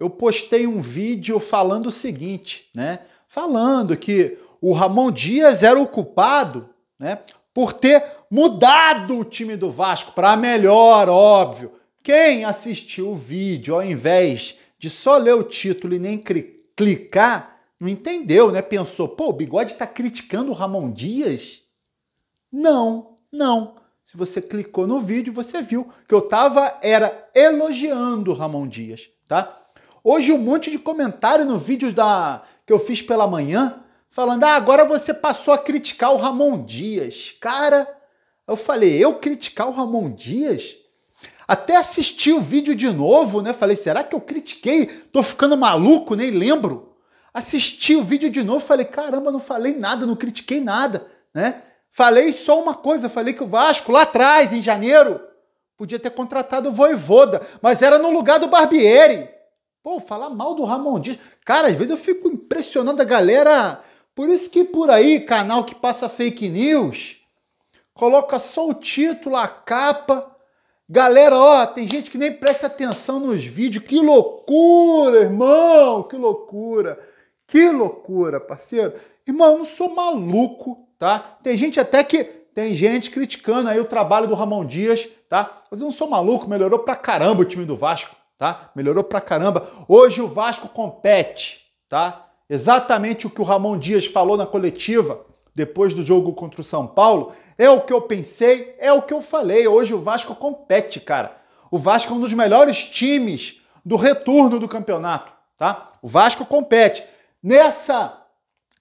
eu postei um vídeo falando o seguinte, né? Falando que o Ramon Dias era o culpado, né? Por ter mudado o time do Vasco para melhor, óbvio. Quem assistiu o vídeo, ao invés de só ler o título e nem clicar, não entendeu, né? Pensou, pô, o Bigode está criticando o Ramon Dias? Não, não. Se você clicou no vídeo, você viu que eu estava, era elogiando o Ramon Dias, tá? Hoje um monte de comentário no vídeo da que eu fiz pela manhã, falando: "Ah, agora você passou a criticar o Ramon Dias". Cara, eu falei: "Eu criticar o Ramon Dias?" Até assisti o vídeo de novo, né? Falei: "Será que eu critiquei? Tô ficando maluco, nem lembro". Assisti o vídeo de novo, falei: "Caramba, não falei nada, não critiquei nada", né? Falei só uma coisa, falei que o Vasco lá atrás, em janeiro, podia ter contratado o Voivoda, mas era no lugar do Barbieri. Pô, falar mal do Ramon Dias. Cara, às vezes eu fico impressionando a galera. Por isso que por aí, canal que passa fake news, coloca só o título, a capa. Galera, ó, tem gente que nem presta atenção nos vídeos. Que loucura, irmão! Que loucura! Que loucura, parceiro! Irmão, eu não sou maluco, tá? Tem gente até que. Tem gente criticando aí o trabalho do Ramon Dias, tá? Mas eu não sou maluco, melhorou pra caramba o time do Vasco tá? Melhorou pra caramba. Hoje o Vasco compete, tá? Exatamente o que o Ramon Dias falou na coletiva depois do jogo contra o São Paulo, é o que eu pensei, é o que eu falei. Hoje o Vasco compete, cara. O Vasco é um dos melhores times do retorno do campeonato, tá? O Vasco compete. Nessa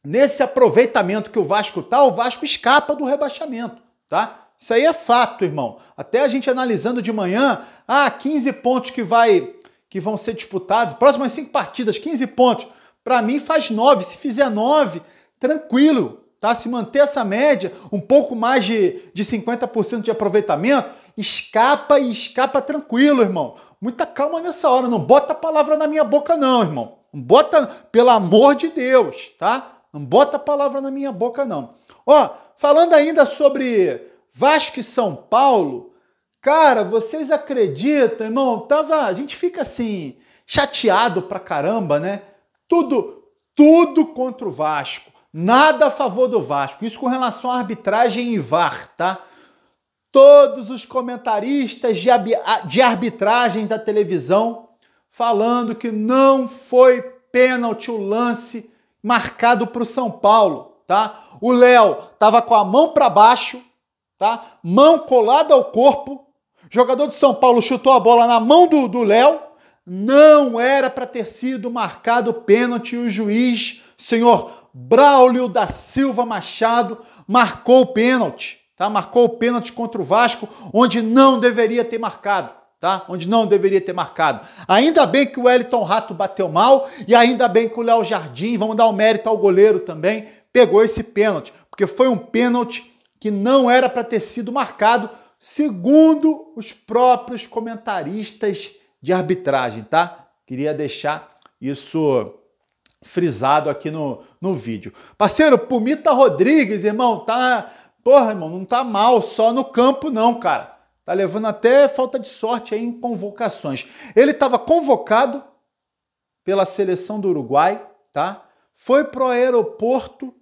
nesse aproveitamento que o Vasco tá, o Vasco escapa do rebaixamento, tá? Isso aí é fato, irmão. Até a gente analisando de manhã, ah, 15 pontos que vai que vão ser disputados, próximas cinco partidas, 15 pontos. Para mim faz 9, se fizer 9, tranquilo, tá? Se manter essa média, um pouco mais de, de 50% de aproveitamento, escapa e escapa tranquilo, irmão. Muita calma nessa hora, não bota a palavra na minha boca não, irmão. Não bota, pelo amor de Deus, tá? Não bota a palavra na minha boca não. Ó, falando ainda sobre Vasco e São Paulo, Cara, vocês acreditam, irmão? Tava, a gente fica assim, chateado pra caramba, né? Tudo, tudo contra o Vasco. Nada a favor do Vasco. Isso com relação à arbitragem e VAR, tá? Todos os comentaristas de, de arbitragens da televisão falando que não foi pênalti o lance marcado para o São Paulo, tá? O Léo tava com a mão para baixo, tá? Mão colada ao corpo, Jogador de São Paulo chutou a bola na mão do Léo. Não era para ter sido marcado o pênalti. O juiz, senhor Braulio da Silva Machado, marcou o pênalti. Tá? Marcou o pênalti contra o Vasco, onde não deveria ter marcado. Tá? Onde não deveria ter marcado. Ainda bem que o Wellington Rato bateu mal e ainda bem que o Léo Jardim, vamos dar o um mérito ao goleiro também, pegou esse pênalti, porque foi um pênalti que não era para ter sido marcado segundo os próprios comentaristas de arbitragem, tá? Queria deixar isso frisado aqui no, no vídeo. Parceiro, Pumita Rodrigues, irmão, tá. Porra, irmão, não tá mal só no campo, não, cara. Tá levando até falta de sorte aí em convocações. Ele estava convocado pela seleção do Uruguai, tá? Foi pro aeroporto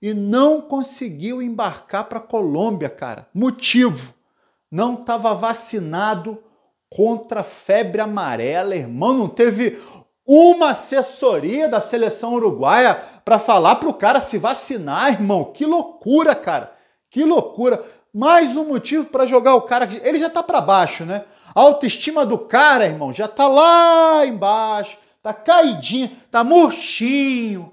e não conseguiu embarcar para Colômbia, cara. Motivo: não estava vacinado contra febre amarela, irmão. Não teve uma assessoria da seleção uruguaia para falar para o cara se vacinar, irmão. Que loucura, cara. Que loucura. Mais um motivo para jogar o cara. Ele já tá para baixo, né? A autoestima do cara, irmão, já tá lá embaixo, tá caidinho, tá murchinho.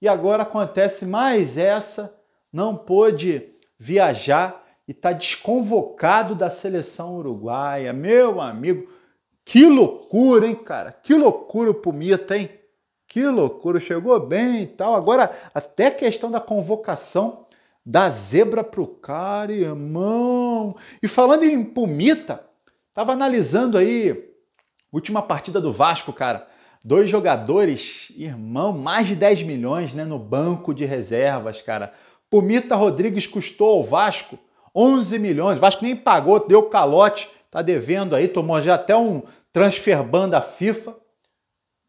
E agora acontece mais essa, não pôde viajar e tá desconvocado da seleção uruguaia. Meu amigo, que loucura, hein, cara? Que loucura o Pumita, hein? Que loucura, chegou bem e tal. Agora, até a questão da convocação da zebra pro cara, irmão. E falando em Pumita, tava analisando aí última partida do Vasco, cara. Dois jogadores, irmão, mais de 10 milhões, né, no banco de reservas, cara. Pumita Rodrigues custou ao Vasco 11 milhões. O Vasco nem pagou, deu calote, tá devendo aí, tomou já até um transfer ban da FIFA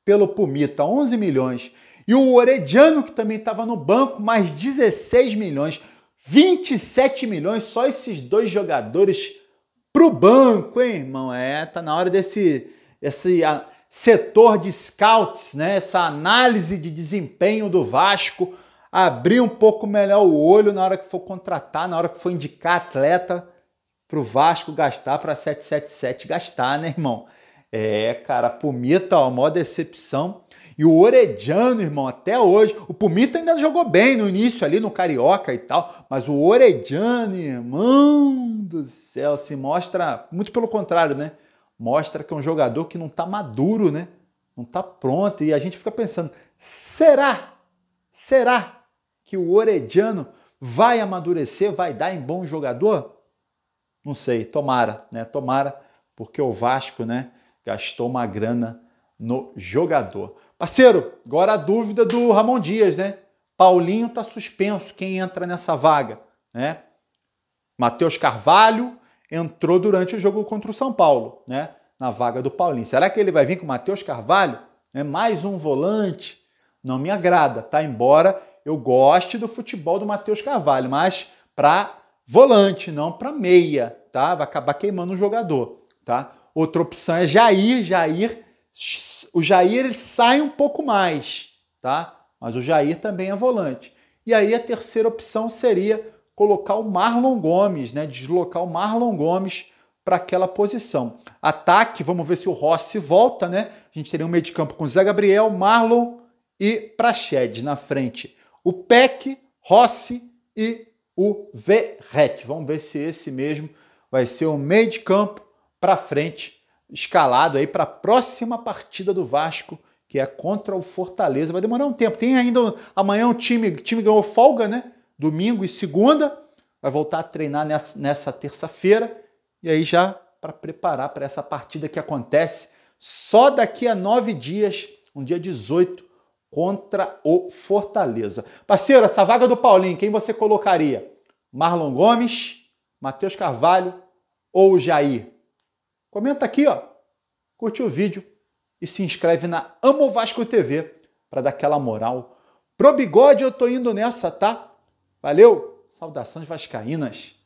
pelo Pumita, 11 milhões. E o Orediano, que também estava no banco, mais 16 milhões. 27 milhões, só esses dois jogadores pro banco, hein, irmão? É, tá na hora desse esse a, setor de scouts, né? Essa análise de desempenho do Vasco abrir um pouco melhor o olho na hora que for contratar, na hora que for indicar atleta para o Vasco gastar, para 777 gastar, né, irmão? É, cara, Pumita, ó, maior decepção. E o Orediano, irmão, até hoje, o Pumita ainda jogou bem no início ali no Carioca e tal, mas o Orediano, irmão do céu, se mostra, muito pelo contrário, né? Mostra que é um jogador que não tá maduro, né? Não tá pronto. E a gente fica pensando, será? Será que o Orediano vai amadurecer, vai dar em bom jogador? Não sei, tomara, né? Tomara, porque o Vasco, né, gastou uma grana no jogador. Parceiro, agora a dúvida do Ramon Dias, né? Paulinho tá suspenso, quem entra nessa vaga, né? Matheus Carvalho entrou durante o jogo contra o São Paulo, né? Na vaga do Paulinho. Será que ele vai vir com o Matheus Carvalho? É mais um volante? Não me agrada, tá? Embora eu goste do futebol do Matheus Carvalho, mas para volante, não para meia, tá? Vai acabar queimando o jogador, tá? Outra opção é Jair, Jair, o Jair ele sai um pouco mais, tá? Mas o Jair também é volante. E aí a terceira opção seria colocar o Marlon Gomes, né? Deslocar o Marlon Gomes para aquela posição. Ataque, vamos ver se o Rossi volta, né? A gente teria um meio de campo com Zé Gabriel, Marlon e Praxedes na frente o PEC, Rossi e o Verret. Vamos ver se esse mesmo vai ser o meio de campo para frente, escalado aí para a próxima partida do Vasco, que é contra o Fortaleza. Vai demorar um tempo. Tem ainda amanhã um time, o time ganhou folga, né? Domingo e segunda. Vai voltar a treinar nessa, nessa terça-feira e aí já para preparar para essa partida que acontece só daqui a nove dias, um dia 18 contra o Fortaleza. Parceiro, essa vaga do Paulinho, quem você colocaria? Marlon Gomes, Matheus Carvalho ou Jair? Comenta aqui, ó. Curte o vídeo e se inscreve na Amo Vasco TV para dar aquela moral. Pro bigode eu tô indo nessa, tá? Valeu! Saudações vascaínas!